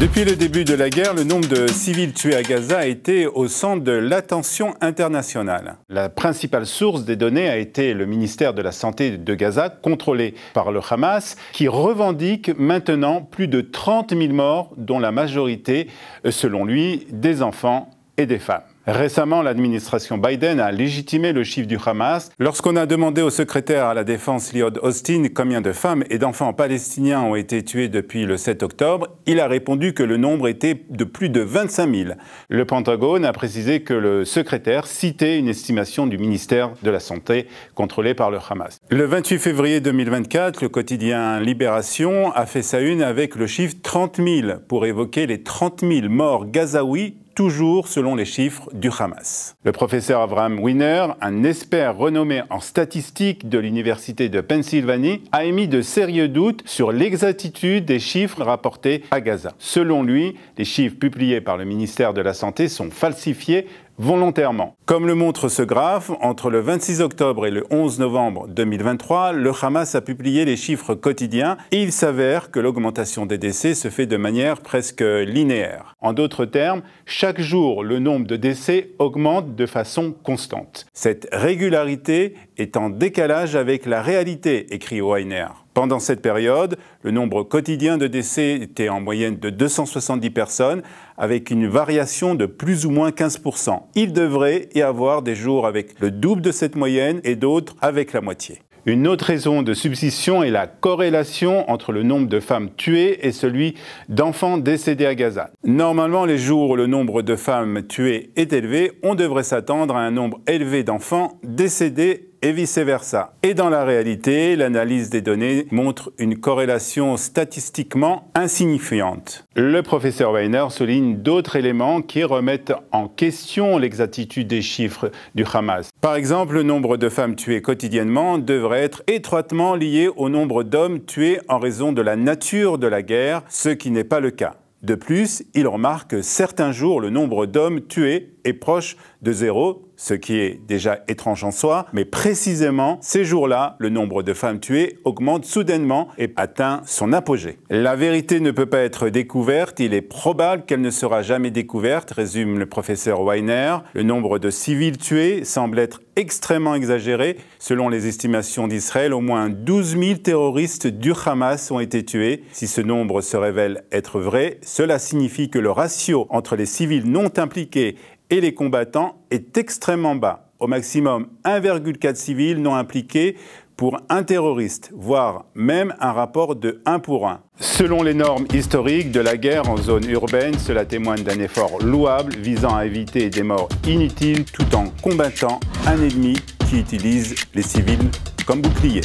Depuis le début de la guerre, le nombre de civils tués à Gaza a été au centre de l'attention internationale. La principale source des données a été le ministère de la Santé de Gaza, contrôlé par le Hamas, qui revendique maintenant plus de 30 000 morts, dont la majorité, selon lui, des enfants et des femmes. Récemment, l'administration Biden a légitimé le chiffre du Hamas lorsqu'on a demandé au secrétaire à la défense Lloyd Austin combien de femmes et d'enfants palestiniens ont été tués depuis le 7 octobre. Il a répondu que le nombre était de plus de 25 000. Le Pentagone a précisé que le secrétaire citait une estimation du ministère de la Santé contrôlé par le Hamas. Le 28 février 2024, le quotidien Libération a fait sa une avec le chiffre 30 000 pour évoquer les 30 000 morts gazaouis toujours selon les chiffres du Hamas. Le professeur Abraham Wiener, un expert renommé en statistiques de l'Université de Pennsylvanie, a émis de sérieux doutes sur l'exactitude des chiffres rapportés à Gaza. Selon lui, les chiffres publiés par le ministère de la Santé sont falsifiés volontairement. Comme le montre ce graphe, entre le 26 octobre et le 11 novembre 2023, le Hamas a publié les chiffres quotidiens et il s'avère que l'augmentation des décès se fait de manière presque linéaire. En d'autres termes, chaque jour, le nombre de décès augmente de façon constante. Cette régularité est en décalage avec la réalité, écrit Weiner. Pendant cette période, le nombre quotidien de décès était en moyenne de 270 personnes, avec une variation de plus ou moins 15%. Il devrait y avoir des jours avec le double de cette moyenne et d'autres avec la moitié. Une autre raison de subsistion est la corrélation entre le nombre de femmes tuées et celui d'enfants décédés à Gaza. Normalement, les jours où le nombre de femmes tuées est élevé, on devrait s'attendre à un nombre élevé d'enfants décédés et vice-versa. Et dans la réalité, l'analyse des données montre une corrélation statistiquement insignifiante. Le professeur Weiner souligne d'autres éléments qui remettent en question l'exactitude des chiffres du Hamas. Par exemple, le nombre de femmes tuées quotidiennement devrait être étroitement lié au nombre d'hommes tués en raison de la nature de la guerre, ce qui n'est pas le cas. De plus, il remarque que certains jours, le nombre d'hommes tués est proche de zéro, ce qui est déjà étrange en soi, mais précisément ces jours-là, le nombre de femmes tuées augmente soudainement et atteint son apogée. La vérité ne peut pas être découverte, il est probable qu'elle ne sera jamais découverte, résume le professeur Weiner. Le nombre de civils tués semble être extrêmement exagéré. Selon les estimations d'Israël, au moins 12 000 terroristes du Hamas ont été tués. Si ce nombre se révèle être vrai, cela signifie que le ratio entre les civils non impliqués et les combattants est extrêmement bas, au maximum 1,4 civils non impliqués pour un terroriste, voire même un rapport de 1 pour 1. Selon les normes historiques de la guerre en zone urbaine, cela témoigne d'un effort louable visant à éviter des morts inutiles tout en combattant un ennemi qui utilise les civils comme bouclier.